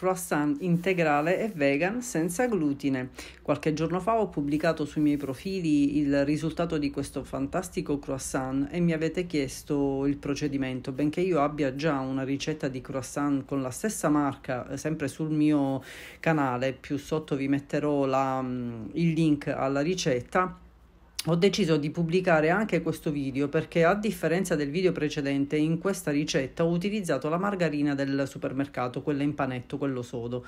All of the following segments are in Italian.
croissant integrale e vegan senza glutine. Qualche giorno fa ho pubblicato sui miei profili il risultato di questo fantastico croissant e mi avete chiesto il procedimento, benché io abbia già una ricetta di croissant con la stessa marca, eh, sempre sul mio canale, più sotto vi metterò la, mm, il link alla ricetta ho deciso di pubblicare anche questo video perché a differenza del video precedente in questa ricetta ho utilizzato la margarina del supermercato, quella in panetto, quello sodo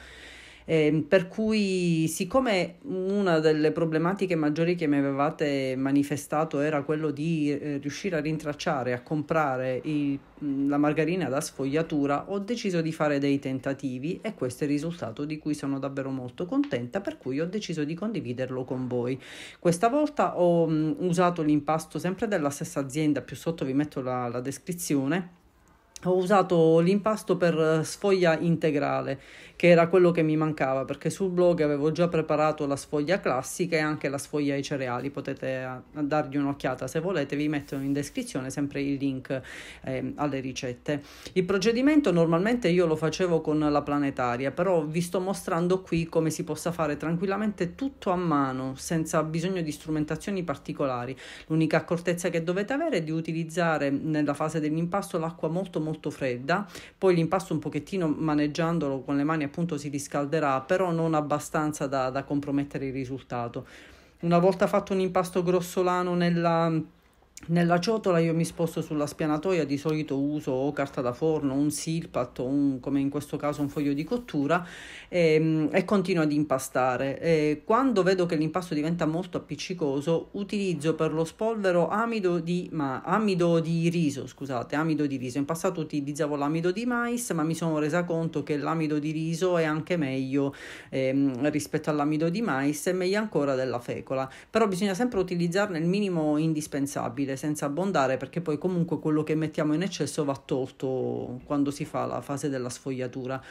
eh, per cui, siccome una delle problematiche maggiori che mi avevate manifestato era quello di eh, riuscire a rintracciare, a comprare i, la margarina da sfogliatura, ho deciso di fare dei tentativi e questo è il risultato di cui sono davvero molto contenta, per cui ho deciso di condividerlo con voi. Questa volta ho mh, usato l'impasto sempre della stessa azienda, più sotto vi metto la, la descrizione ho usato l'impasto per sfoglia integrale che era quello che mi mancava perché sul blog avevo già preparato la sfoglia classica e anche la sfoglia ai cereali potete eh, dargli un'occhiata se volete vi metto in descrizione sempre il link eh, alle ricette il procedimento normalmente io lo facevo con la planetaria però vi sto mostrando qui come si possa fare tranquillamente tutto a mano senza bisogno di strumentazioni particolari l'unica accortezza che dovete avere è di utilizzare nella fase dell'impasto l'acqua molto molto fredda poi l'impasto un pochettino maneggiandolo con le mani appunto si riscalderà, però non abbastanza da, da compromettere il risultato. Una volta fatto un impasto grossolano nella nella ciotola io mi sposto sulla spianatoia, di solito uso o carta da forno, un silpat o un, come in questo caso un foglio di cottura e, ehm, e continuo ad impastare. E eh, quando vedo che l'impasto diventa molto appiccicoso utilizzo per lo spolvero amido di, ma, amido di riso, scusate, amido di riso. In passato utilizzavo l'amido di mais ma mi sono resa conto che l'amido di riso è anche meglio ehm, rispetto all'amido di mais e meglio ancora della fecola. Però bisogna sempre utilizzarne il minimo indispensabile gestire senza abbondare perché poi comunque quello che mettiamo in eccesso va tolto quando si fa la fase della sfogliatura.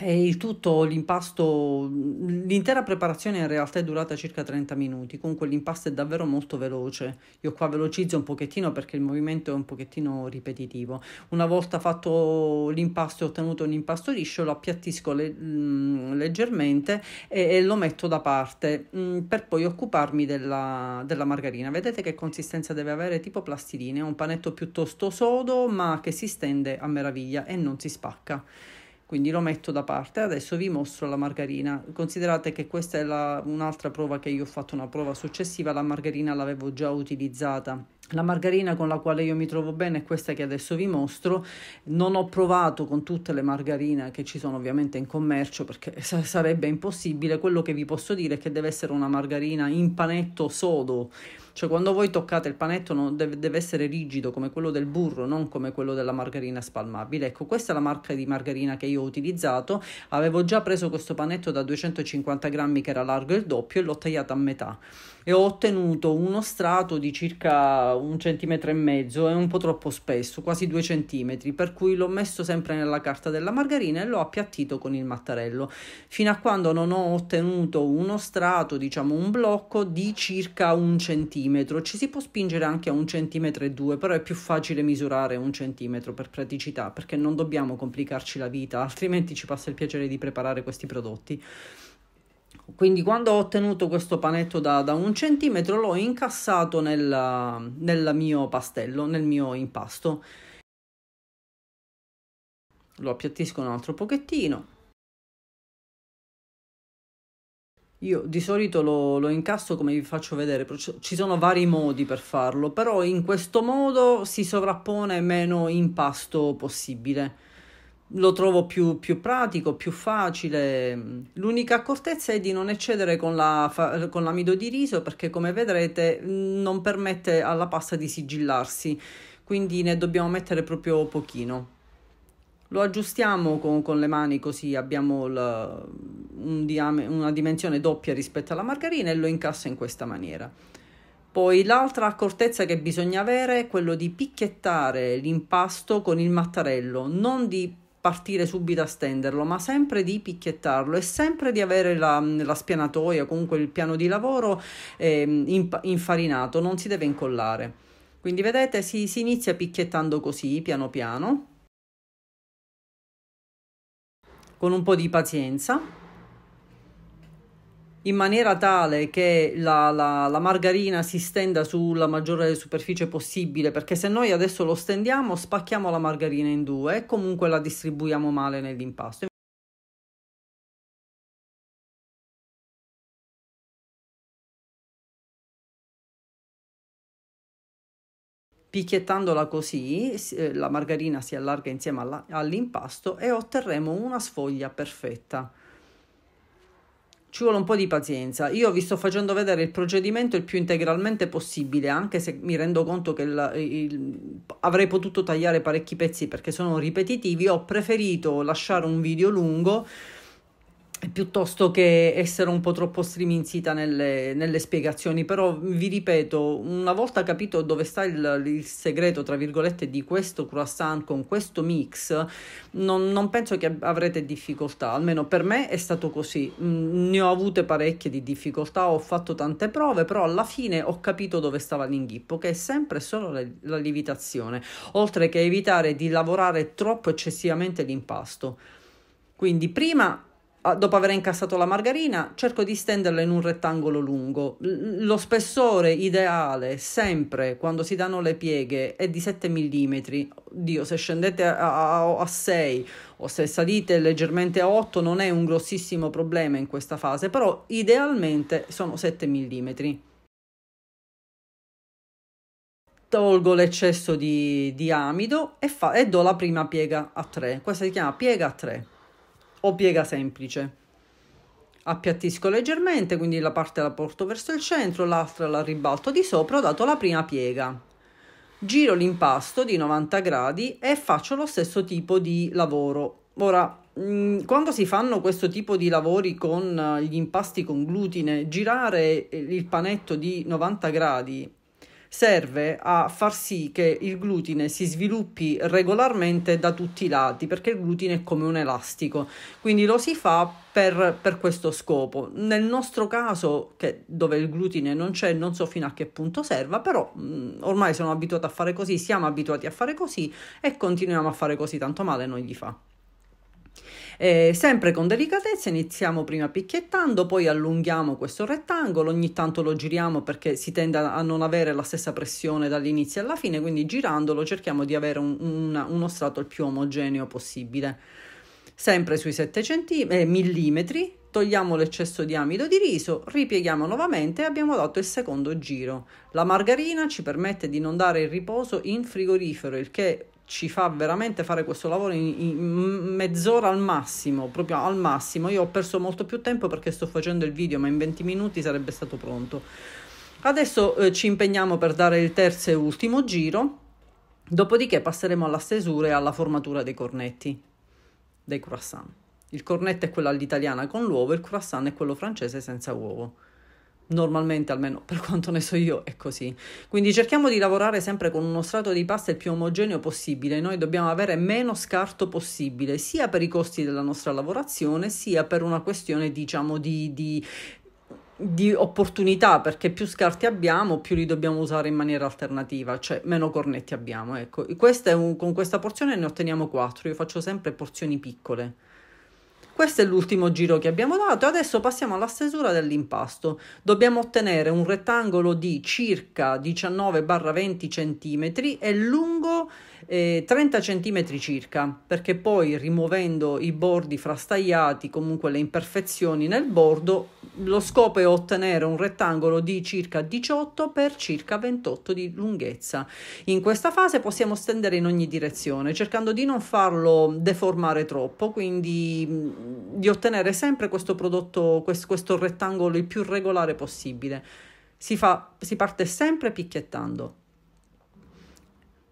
E il tutto, l'impasto, l'intera preparazione in realtà è durata circa 30 minuti, comunque l'impasto è davvero molto veloce. Io qua velocizzo un pochettino perché il movimento è un pochettino ripetitivo. Una volta fatto l'impasto e ottenuto un impasto liscio, lo appiattisco le, mm, leggermente e, e, lo metto da parte mh, mm, per poi occuparmi della, della, margarina. Vedete che consistenza deve avere tipo plastiline, è un panetto piuttosto sodo ma che si stende a meraviglia e non si spacca quindi lo metto da parte. Adesso vi mostro la margarina. Considerate che questa è la, un'altra prova che io ho fatto, una prova successiva, la margarina l'avevo già utilizzata. La margarina con la quale io mi trovo bene è questa che adesso vi mostro. Non ho provato con tutte le margarine che ci sono ovviamente in commercio perché sa- sarebbe impossibile. Quello che vi posso dire è che deve essere una margarina in panetto sodo cioè quando voi toccate il panetto non, deve, deve, essere rigido come quello del burro, non come quello della margarina spalmabile. Ecco, questa è la marca di margarina che io ho utilizzato. Avevo già preso questo panetto da 250 grammi che era largo il doppio e l'ho tagliato a metà e ho ottenuto uno strato di circa un centimetro e mezzo è un po' troppo spesso, quasi due centimetri, per cui l'ho messo sempre nella carta della margarina e l'ho appiattito con il mattarello fino a quando non ho ottenuto uno strato, diciamo un blocco di circa un centimetro centimetro, ci si può spingere anche a un centimetro e due, però è più facile misurare un centimetro per praticità, perché non dobbiamo complicarci la vita, altrimenti ci passa il piacere di preparare questi prodotti. Quindi quando ho ottenuto questo panetto da, da un centimetro l'ho incassato nel, nel mio pastello, nel mio impasto. Lo appiattisco un altro pochettino Io di solito lo, lo, incasso come vi faccio vedere, ci sono vari modi per farlo, però in questo modo si sovrappone meno impasto possibile. Lo trovo più, più pratico, più facile. L'unica accortezza è di non eccedere con, la, con l'amido di riso perché come vedrete mm, non permette alla pasta di sigillarsi, quindi ne dobbiamo mettere proprio pochino lo aggiustiamo con, con le mani così abbiamo la, un diame, una dimensione doppia rispetto alla margarina e lo incassa in questa maniera. Poi l'altra accortezza che bisogna avere è quello di picchiettare l'impasto con il mattarello, non di partire subito a stenderlo, ma sempre di picchiettarlo e sempre di avere la, la spianatoia, comunque il piano di lavoro eh, infarinato, non si deve incollare. Quindi vedete, si, si inizia picchiettando così, piano piano, con un po' di pazienza, in maniera tale che la, la, la margarina si stenda sulla maggiore superficie possibile, perché se noi adesso lo stendiamo spacchiamo la margarina in due e comunque la distribuiamo male nell'impasto. Picchiettandola così eh, la margarina si allarga insieme alla, all'impasto e otterremo una sfoglia perfetta. Ci vuole un po' di pazienza. Io vi sto facendo vedere il procedimento il più integralmente possibile, anche se mi rendo conto che il, il, avrei potuto tagliare parecchi pezzi perché sono ripetitivi. Ho preferito lasciare un video lungo piuttosto che essere un po' troppo striminzita nelle, nelle, spiegazioni, però vi ripeto, una volta capito dove sta il, il segreto, tra virgolette, di questo croissant con questo mix, non, non, penso che avrete difficoltà, almeno per me è stato così, mm, ne ho avute parecchie di difficoltà, ho fatto tante prove, però alla fine ho capito dove stava l'inghippo, che è sempre solo la, la lievitazione, oltre che evitare di lavorare troppo eccessivamente l'impasto. Quindi prima Ah, dopo aver incassato la margarina, cerco di stenderla in un rettangolo lungo. Lo spessore ideale, sempre quando si danno le pieghe, è di 7 mm. Dio, se scendete a, a, a 6 o se salite leggermente a 8 non è un grossissimo problema in questa fase, però idealmente sono 7 mm tolgo l'eccesso di, di amido e, fa, e, do la prima piega a 3. Questa si chiama piega a 3 o piega semplice. Appiattisco leggermente, quindi la parte la porto verso il centro, l'altra la ribalto di sopra, ho dato la prima piega. Giro l'impasto di 90 gradi e faccio lo stesso tipo di lavoro. Ora, mm, quando si fanno questo tipo di lavori con eh, gli impasti con glutine, girare il panetto di 90 gradi serve a far sì che il glutine si sviluppi regolarmente da tutti i lati, perché il glutine è come un elastico, quindi lo si fa per, per questo scopo. Nel nostro caso, che, dove il glutine non c'è, non so fino a che punto serva, però mh, mm, ormai sono abituato a fare così, siamo abituati a fare così e continuiamo a fare così, tanto male non gli fa. Eh, sempre con delicatezza iniziamo prima picchiettando, poi allunghiamo questo rettangolo, ogni tanto lo giriamo perché si tende a non avere la stessa pressione dall'inizio alla fine, quindi girandolo cerchiamo di avere un, una, uno strato il più omogeneo possibile. Sempre sui 7 cm, eh, millimetri, togliamo l'eccesso di amido di riso, ripieghiamo nuovamente e abbiamo dato il secondo giro. La margarina ci permette di non dare il riposo in frigorifero, il che ci fa veramente fare questo lavoro in, in, mezz'ora al massimo, proprio al massimo. Io ho perso molto più tempo perché sto facendo il video, ma in 20 minuti sarebbe stato pronto. Adesso eh, ci impegniamo per dare il terzo e ultimo giro, dopodiché passeremo alla stesura e alla formatura dei cornetti, dei croissant. Il cornetto è quello all'italiana con l'uovo, il croissant è quello francese senza uovo. Normalmente, almeno per quanto ne so io, è così. Quindi cerchiamo di lavorare sempre con uno strato di pasta il più omogeneo possibile. Noi dobbiamo avere meno scarto possibile, sia per i costi della nostra lavorazione, sia per una questione, diciamo, di, di di opportunità perché più scarti abbiamo più li dobbiamo usare in maniera alternativa cioè meno cornetti abbiamo ecco questa un, con questa porzione ne otteniamo 4 io faccio sempre porzioni piccole questo è l'ultimo giro che abbiamo dato, adesso passiamo alla stesura dell'impasto. Dobbiamo ottenere un rettangolo di circa 19-20 cm e lungo eh, 30 cm circa, perché poi rimuovendo i bordi frastagliati, comunque le imperfezioni nel bordo, lo scopo è ottenere un rettangolo di circa 18 per circa 28 di lunghezza. In questa fase possiamo stendere in ogni direzione, cercando di non farlo deformare troppo, quindi mm, di ottenere sempre questo prodotto, questo, questo rettangolo il più regolare possibile. Si, fa, si parte sempre picchiettando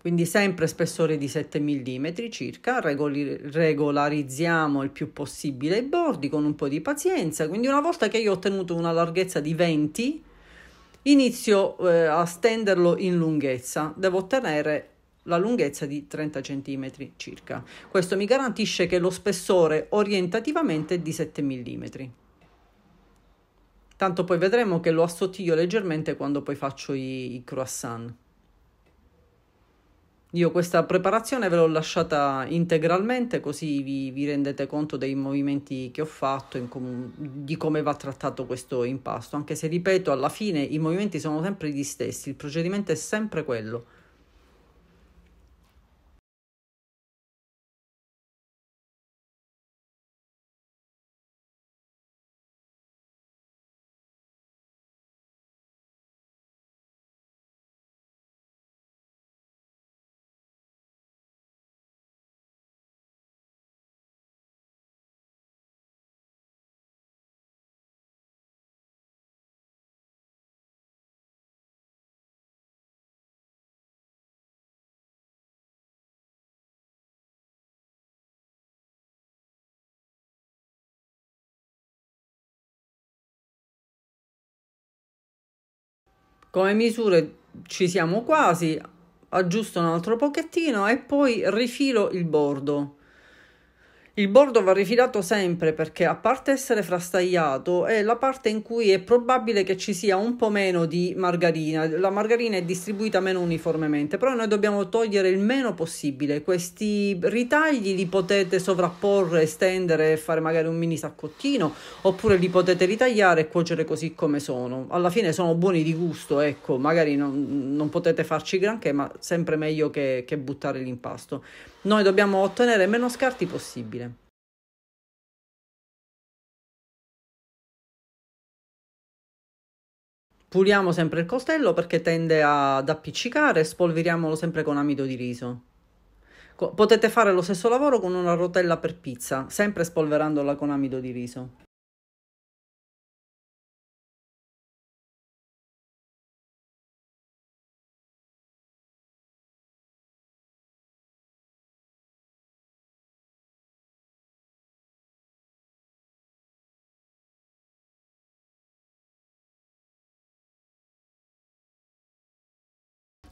quindi sempre spessore di 7 mm circa, regoli, regolarizziamo il più possibile i bordi con un po' di pazienza, quindi una volta che io ho ottenuto una larghezza di 20 inizio eh, a stenderlo in lunghezza, devo ottenere la lunghezza di 30 cm circa, questo mi garantisce che lo spessore orientativamente è di 7 mm. Tanto poi vedremo che lo assottiglio leggermente quando poi faccio i, i croissant. Io questa preparazione ve l'ho lasciata integralmente così vi, vi rendete conto dei movimenti che ho fatto, e com- di come va trattato questo impasto, anche se ripeto alla fine i movimenti sono sempre gli stessi, il procedimento è sempre quello. come misure ci siamo quasi, aggiusto un altro pochettino e poi rifilo il bordo il bordo va rifilato sempre perché, a parte essere frastagliato, è la parte in cui è probabile che ci sia un po' meno di margarina. La margarina è distribuita meno uniformemente, però noi dobbiamo togliere il meno possibile. Questi ritagli li potete sovrapporre, estendere e fare magari un mini saccottino, oppure li potete ritagliare e cuocere così come sono. Alla fine sono buoni di gusto, ecco, magari non, non potete farci granché, ma sempre meglio che, che buttare l'impasto. Noi dobbiamo ottenere meno scarti possibile. Puliamo sempre il costello perché tende ad appiccicare e spolveriamolo sempre con amido di riso. potete fare lo stesso lavoro con una rotella per pizza, sempre spolverandola con amido di riso.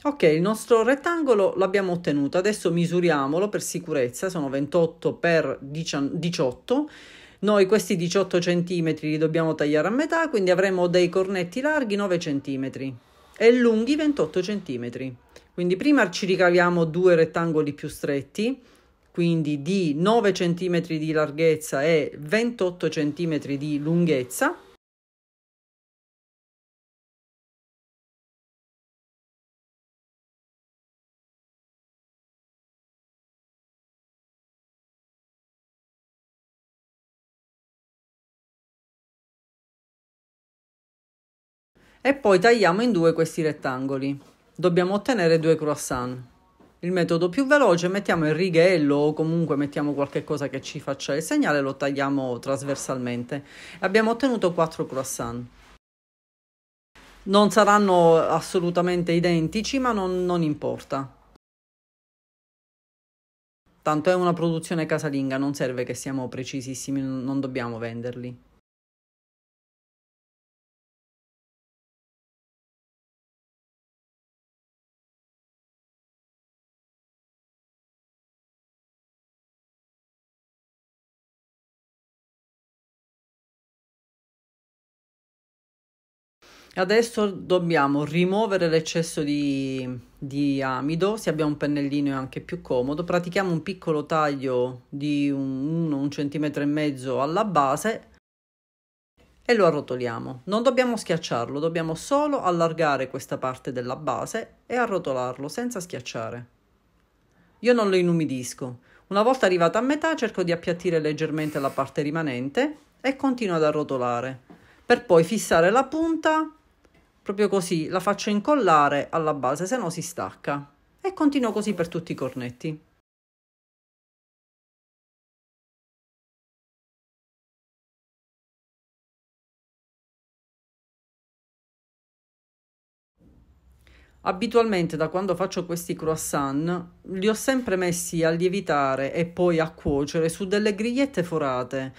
Ok, il nostro rettangolo l'abbiamo ottenuto, adesso misuriamolo per sicurezza, sono 28 x 18, noi questi 18 cm li dobbiamo tagliare a metà, quindi avremo dei cornetti larghi 9 cm e lunghi 28 cm. Quindi prima ci ricaviamo due rettangoli più stretti, quindi di 9 cm di larghezza e 28 cm di lunghezza e poi tagliamo in due questi rettangoli. Dobbiamo ottenere due croissant. Il metodo più veloce mettiamo il righello o comunque mettiamo qualche cosa che ci faccia il segnale, lo tagliamo trasversalmente. Abbiamo ottenuto quattro croissant. Non saranno assolutamente identici, ma non, non importa. Tanto è una produzione casalinga, non serve che siamo precisissimi, non dobbiamo venderli. Adesso dobbiamo rimuovere l'eccesso di, di, amido, se abbiamo un pennellino è anche più comodo. Pratichiamo un piccolo taglio di un, centimetro e mezzo alla base e lo arrotoliamo. Non dobbiamo schiacciarlo, dobbiamo solo allargare questa parte della base e arrotolarlo senza schiacciare. Io non lo inumidisco. Una volta arrivata a metà cerco di appiattire leggermente la parte rimanente e continuo ad arrotolare per poi fissare la punta Proprio così la faccio incollare alla base, se no si stacca. E continuo così per tutti i cornetti. Abitualmente da quando faccio questi croissant li ho sempre messi a lievitare e poi a cuocere su delle grigliette forate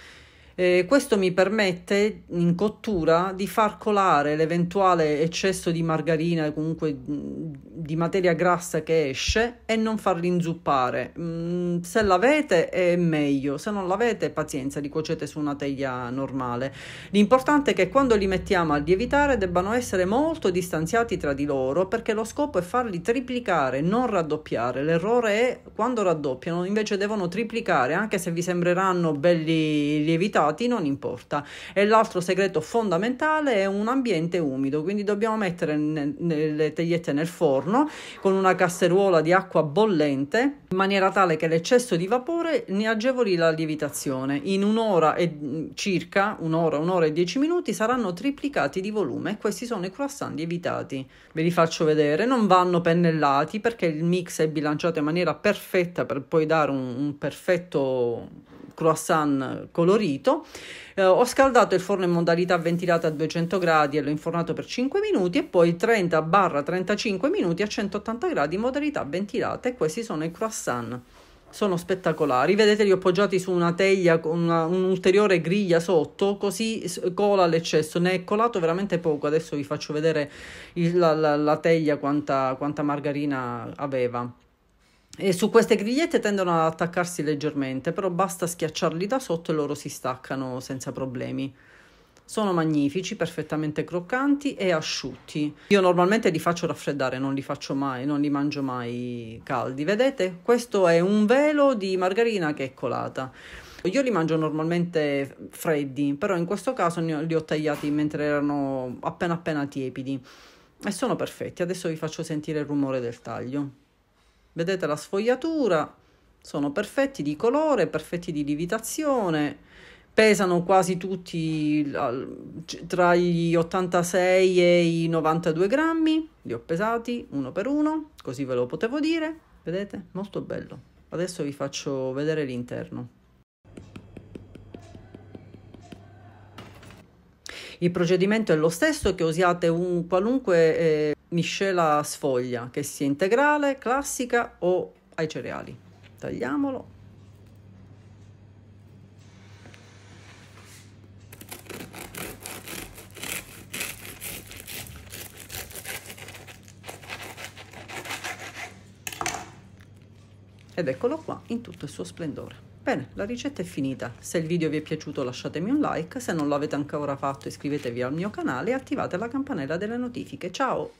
eh, questo mi permette in cottura di far colare l'eventuale eccesso di margarina, comunque di materia grassa che esce, e non farli inzuppare. Mm, se l'avete è meglio, se non l'avete pazienza, li cuocete su una teglia normale. L'importante è che quando li mettiamo a lievitare debbano essere molto distanziati tra di loro perché lo scopo è farli triplicare, non raddoppiare. L'errore è quando raddoppiano, invece devono triplicare, anche se vi sembreranno belli lievitati dati, non importa. E l'altro segreto fondamentale è un ambiente umido, quindi dobbiamo mettere ne, ne, le tegliette nel forno con una casseruola di acqua bollente in maniera tale che l'eccesso di vapore ne agevoli la lievitazione. In un'ora e mm, circa un'ora, un'ora e dieci minuti saranno triplicati di volume e questi sono i croissant lievitati. Ve li faccio vedere, non vanno pennellati perché il mix è bilanciato in maniera perfetta per poi dare un, un perfetto croissant colorito eh, ho scaldato il forno in modalità ventilata a 200 gradi e l'ho infornato per 5 minuti e poi 30-35 minuti a 180 gradi in modalità ventilata e questi sono i croissant sono spettacolari. Vedete, li ho appoggiati su una teglia con una, un'ulteriore griglia sotto, così cola l'eccesso. Ne è colato veramente poco. Adesso vi faccio vedere il, la, la, la, teglia quanta, quanta margarina aveva. E su queste grigliette tendono ad attaccarsi leggermente, però basta schiacciarli da sotto e loro si staccano senza problemi. Sono magnifici, perfettamente croccanti e asciutti. Io normalmente li faccio raffreddare, non li faccio mai, non li mangio mai caldi. Vedete? Questo è un velo di margarina che è colata. Io li mangio normalmente freddi, però in questo caso li ho tagliati mentre erano appena appena tiepidi e sono perfetti. Adesso vi faccio sentire il rumore del taglio. Vedete la sfogliatura, sono perfetti di colore, perfetti di lievitazione, pesano quasi tutti tra gli 86 e i 92 grammi, li ho pesati uno per uno, così ve lo potevo dire, vedete? Molto bello. Adesso vi faccio vedere l'interno. Il procedimento è lo stesso che usiate un qualunque eh, miscela sfoglia che sia integrale, classica o ai cereali. Tagliamolo. Ed eccolo qua in tutto il suo splendore. Bene, la ricetta è finita. Se il video vi è piaciuto lasciatemi un like, se non l'avete ancora fatto iscrivetevi al mio canale e attivate la campanella delle notifiche. Ciao!